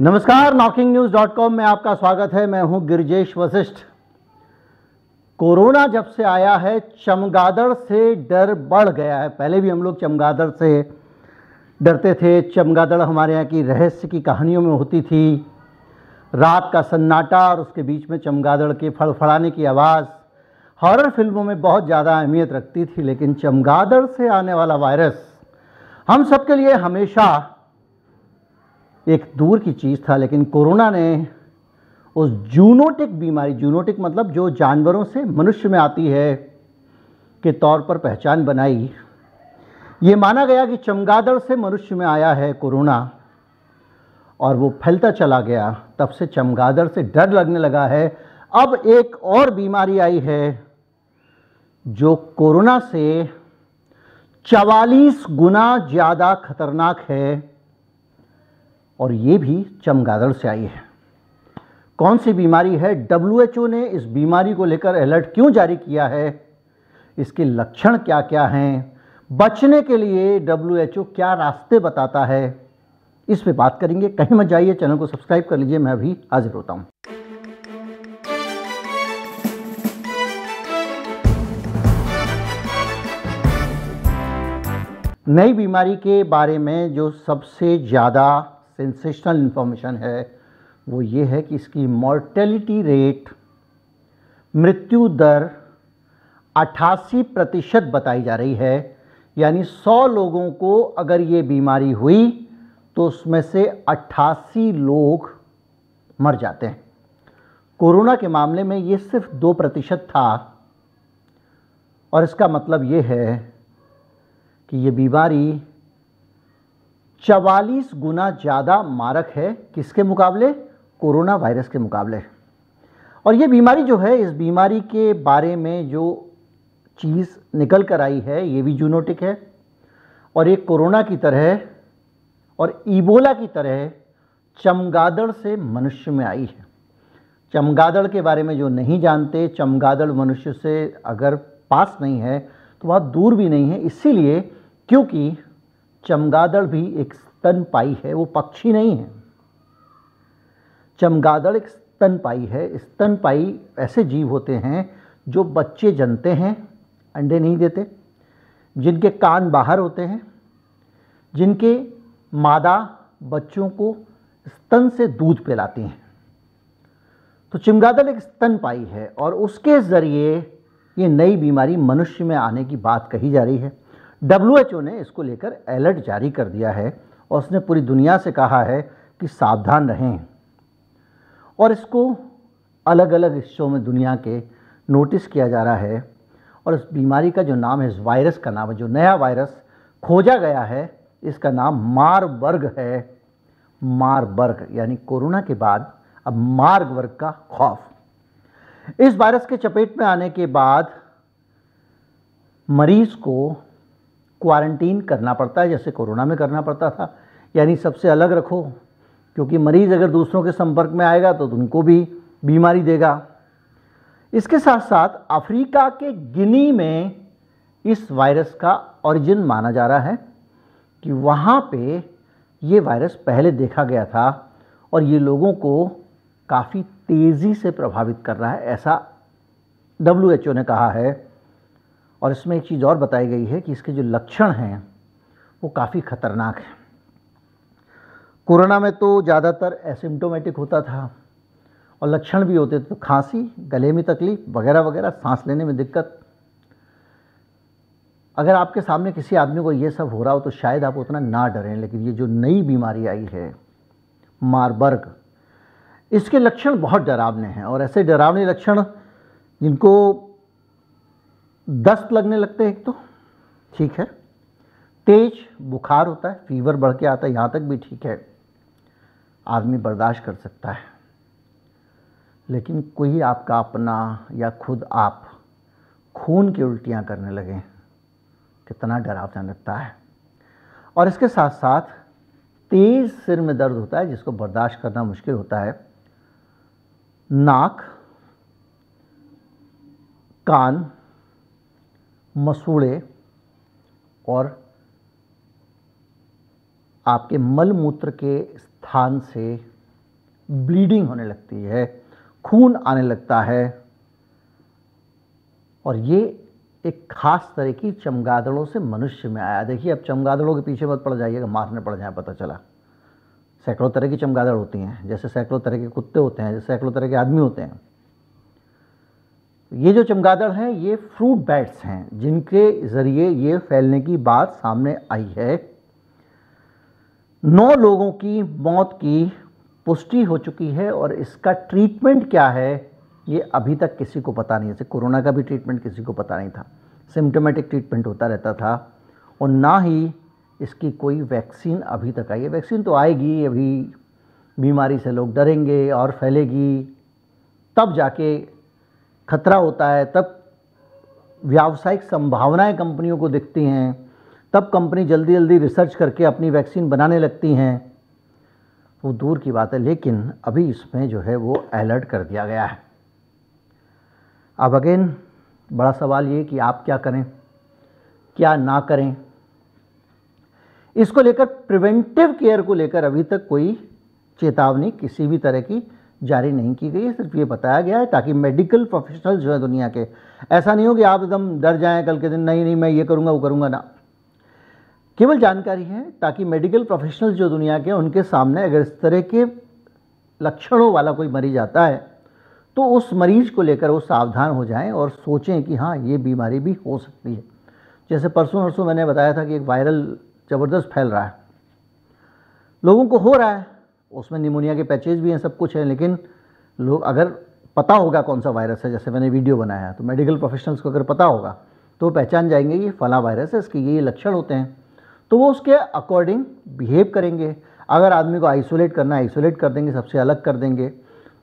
नमस्कार knocking news dot com में आपका स्वागत है मैं हूं गिरजेश वशिष्ठ कोरोना जब से आया है चमगादड़ से डर बढ़ गया है पहले भी हम लोग चमगादड़ से डरते थे चमगादड़ हमारे यहाँ की रहस्य की कहानियों में होती थी रात का सन्नाटा और उसके बीच में चमगादड़ के फड़फड़ाने की आवाज़ हॉरर फिल्मों में बहुत ज़्यादा अहमियत रखती थी लेकिन चमगादड़ से आने वाला वायरस हम सबके लिए हमेशा एक दूर की चीज़ था लेकिन कोरोना ने उस जूनोटिक बीमारी जूनोटिक मतलब जो जानवरों से मनुष्य में आती है के तौर पर पहचान बनाई ये माना गया कि चमगादड़ से मनुष्य में आया है कोरोना और वो फैलता चला गया तब से चमगादड़ से डर लगने लगा है अब एक और बीमारी आई है जो कोरोना से 44 गुना ज़्यादा खतरनाक है और ये भी चमगादड़ से आई है कौन सी बीमारी है डब्ल्यू ने इस बीमारी को लेकर अलर्ट क्यों जारी किया है इसके लक्षण क्या क्या हैं बचने के लिए डब्ल्यू क्या रास्ते बताता है इस पे बात करेंगे कहीं मत जाइए चैनल को सब्सक्राइब कर लीजिए मैं अभी हाजिर होता हूँ नई बीमारी के बारे में जो सबसे ज़्यादा सेंसेशनल इन्फॉर्मेशन है वो ये है कि इसकी मॉर्टेलिटी रेट मृत्यु दर 88 प्रतिशत बताई जा रही है यानी 100 लोगों को अगर ये बीमारी हुई तो उसमें से 88 लोग मर जाते हैं कोरोना के मामले में ये सिर्फ दो प्रतिशत था और इसका मतलब ये है कि ये बीमारी चवालीस गुना ज़्यादा मारक है किसके मुकाबले कोरोना वायरस के मुकाबले और ये बीमारी जो है इस बीमारी के बारे में जो चीज़ निकल कर आई है ये भी जूनोटिक है और एक कोरोना की तरह और इबोला की तरह चमगादड़ से मनुष्य में आई है चमगादड़ के बारे में जो नहीं जानते चमगादड़ मनुष्य से अगर पास नहीं है तो वह दूर भी नहीं है इसीलिए क्योंकि चमगादड़ भी एक स्तनपाई है वो पक्षी नहीं है चमगादड़ एक स्तनपाई है स्तनपाई ऐसे जीव होते हैं जो बच्चे जनते हैं अंडे नहीं देते जिनके कान बाहर होते हैं जिनके मादा बच्चों को स्तन से दूध पिलाती हैं तो चिमगादड़ एक स्तनपाई है और उसके ज़रिए ये नई बीमारी मनुष्य में आने की बात कही जा रही है डब्ल्यू एच ओ ने इसको लेकर अलर्ट जारी कर दिया है और उसने पूरी दुनिया से कहा है कि सावधान रहें और इसको अलग अलग हिस्सों में दुनिया के नोटिस किया जा रहा है और इस बीमारी का जो नाम है इस वायरस का नाम है जो नया वायरस खोजा गया है इसका नाम मार वर्ग है मार वर्ग यानी कोरोना के बाद अब मार्ग वर्ग का खौफ इस वायरस के चपेट में आने के बाद मरीज को क्वारंटीन करना पड़ता है जैसे कोरोना में करना पड़ता था यानी सबसे अलग रखो क्योंकि मरीज़ अगर दूसरों के संपर्क में आएगा तो उनको भी बीमारी देगा इसके साथ साथ अफ्रीका के गिनी में इस वायरस का ओरिजिन माना जा रहा है कि वहाँ पे ये वायरस पहले देखा गया था और ये लोगों को काफ़ी तेज़ी से प्रभावित कर रहा है ऐसा डब्ल्यू ने कहा है और इसमें एक चीज़ और बताई गई है कि इसके जो लक्षण हैं वो काफ़ी ख़तरनाक हैं कोरोना में तो ज़्यादातर एसिम्टोमेटिक होता था और लक्षण भी होते थे तो खांसी गले में तकलीफ वगैरह वगैरह सांस लेने में दिक्कत अगर आपके सामने किसी आदमी को ये सब हो रहा हो तो शायद आप उतना ना डरें लेकिन ये जो नई बीमारी आई है मारबर्ग इसके लक्षण बहुत डरावने हैं और ऐसे डरावने लक्षण जिनको दस्त लगने लगते हैं एक तो ठीक है तेज बुखार होता है फीवर बढ़ के आता है यहाँ तक भी ठीक है आदमी बर्दाश्त कर सकता है लेकिन कोई आपका अपना या खुद आप खून की उल्टियाँ करने लगे कितना डरावना लगता है और इसके साथ साथ तेज़ सिर में दर्द होता है जिसको बर्दाश्त करना मुश्किल होता है नाक कान मसूड़े और आपके मल मूत्र के स्थान से ब्लीडिंग होने लगती है खून आने लगता है और ये एक खास तरह की चमगादड़ों से मनुष्य में आया देखिए अब चमगादड़ों के पीछे मत पड़ जाइएगा मारने पड़ जाए पता चला सैकड़ों तरह की चमगादड़ होती हैं जैसे सैकड़ों तरह के कुत्ते होते हैं जैसे सैकड़ों तरह के आदमी होते हैं ये जो चमगादड़ हैं ये फ्रूट बैट्स हैं जिनके ज़रिए ये फैलने की बात सामने आई है नौ लोगों की मौत की पुष्टि हो चुकी है और इसका ट्रीटमेंट क्या है ये अभी तक किसी को पता नहीं है जैसे कोरोना का भी ट्रीटमेंट किसी को पता नहीं था सिम्टोमेटिक ट्रीटमेंट होता रहता था और ना ही इसकी कोई वैक्सीन अभी तक आई है वैक्सीन तो आएगी अभी बीमारी से लोग डरेंगे और फैलेगी तब जाके खतरा होता है तब व्यावसायिक संभावनाएं कंपनियों को दिखती हैं तब कंपनी जल्दी जल्दी रिसर्च करके अपनी वैक्सीन बनाने लगती हैं वो दूर की बात है लेकिन अभी इसमें जो है वो अलर्ट कर दिया गया है अब अगेन बड़ा सवाल ये कि आप क्या करें क्या ना करें इसको लेकर प्रिवेंटिव केयर को लेकर अभी तक कोई चेतावनी किसी भी तरह की जारी नहीं की गई है सिर्फ ये बताया गया है ताकि मेडिकल प्रोफेशनल जो है दुनिया के ऐसा नहीं हो कि आप एकदम डर जाएं कल के दिन नहीं नहीं मैं ये करूँगा वो करूँगा ना केवल जानकारी है ताकि मेडिकल प्रोफेशनल जो दुनिया के उनके सामने अगर इस तरह के लक्षणों वाला कोई मरीज आता है तो उस मरीज को लेकर वो सावधान हो जाएं और सोचें कि हाँ ये बीमारी भी हो सकती है जैसे परसों परसों मैंने बताया था कि एक वायरल ज़बरदस्त फैल रहा है लोगों को हो रहा है उसमें निमोनिया के पैचेज भी हैं सब कुछ है लेकिन लोग अगर पता होगा कौन सा वायरस है जैसे मैंने वीडियो बनाया तो मेडिकल प्रोफेशनल्स को अगर पता होगा तो पहचान जाएंगे ये फला वायरस है इसके ये लक्षण होते हैं तो वो उसके अकॉर्डिंग बिहेव करेंगे अगर आदमी को आइसोलेट करना आइसोलेट कर देंगे सबसे अलग कर देंगे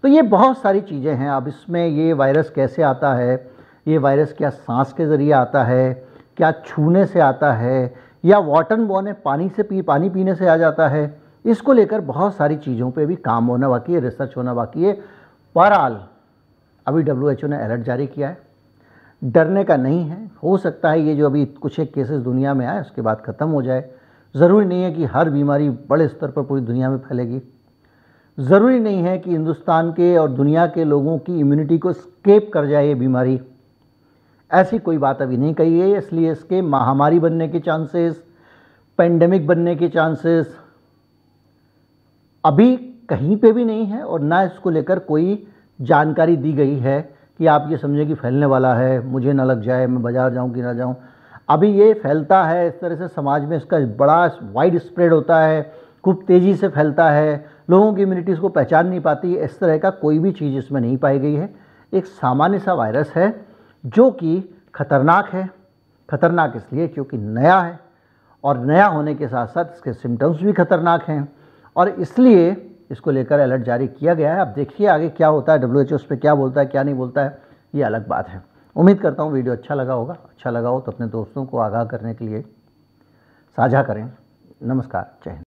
तो ये बहुत सारी चीज़ें हैं अब इसमें ये वायरस कैसे आता है ये वायरस क्या सांस के ज़रिए आता है क्या छूने से आता है या वाटर बोने है पानी से पी पानी पीने से आ जाता है इसको लेकर बहुत सारी चीज़ों पे भी काम होना बाकी है रिसर्च होना बाकी है बहरहाल अभी डब्ल्यू ने अलर्ट जारी किया है डरने का नहीं है हो सकता है ये जो अभी कुछ एक केसेस दुनिया में आए उसके बाद ख़त्म हो जाए ज़रूरी नहीं है कि हर बीमारी बड़े स्तर पर पूरी दुनिया में फैलेगी ज़रूरी नहीं है कि हिंदुस्तान के और दुनिया के लोगों की इम्यूनिटी को स्केप कर जाए ये बीमारी ऐसी कोई बात अभी नहीं कही है इसलिए इसके महामारी बनने के चांसेस पेंडेमिक बनने के चांसेस अभी कहीं पे भी नहीं है और ना इसको लेकर कोई जानकारी दी गई है कि आप ये समझें कि फैलने वाला है मुझे ना लग जाए मैं बाजार जाऊं कि ना जाऊं अभी ये फैलता है इस तरह से समाज में इसका बड़ा वाइड स्प्रेड होता है खूब तेज़ी से फैलता है लोगों की इम्यूनिटी इसको पहचान नहीं पाती इस तरह का कोई भी चीज़ इसमें नहीं पाई गई है एक सामान्य सा वायरस है जो कि खतरनाक है खतरनाक इसलिए क्योंकि नया है और नया होने के साथ साथ इसके सिम्टम्स भी खतरनाक हैं और इसलिए इसको लेकर अलर्ट जारी किया गया है अब देखिए आगे क्या होता है डब्ल्यू एच ओ उस पर क्या बोलता है क्या नहीं बोलता है ये अलग बात है उम्मीद करता हूँ वीडियो अच्छा लगा होगा अच्छा लगा हो तो अपने दोस्तों को आगाह करने के लिए साझा करें नमस्कार जय हिंद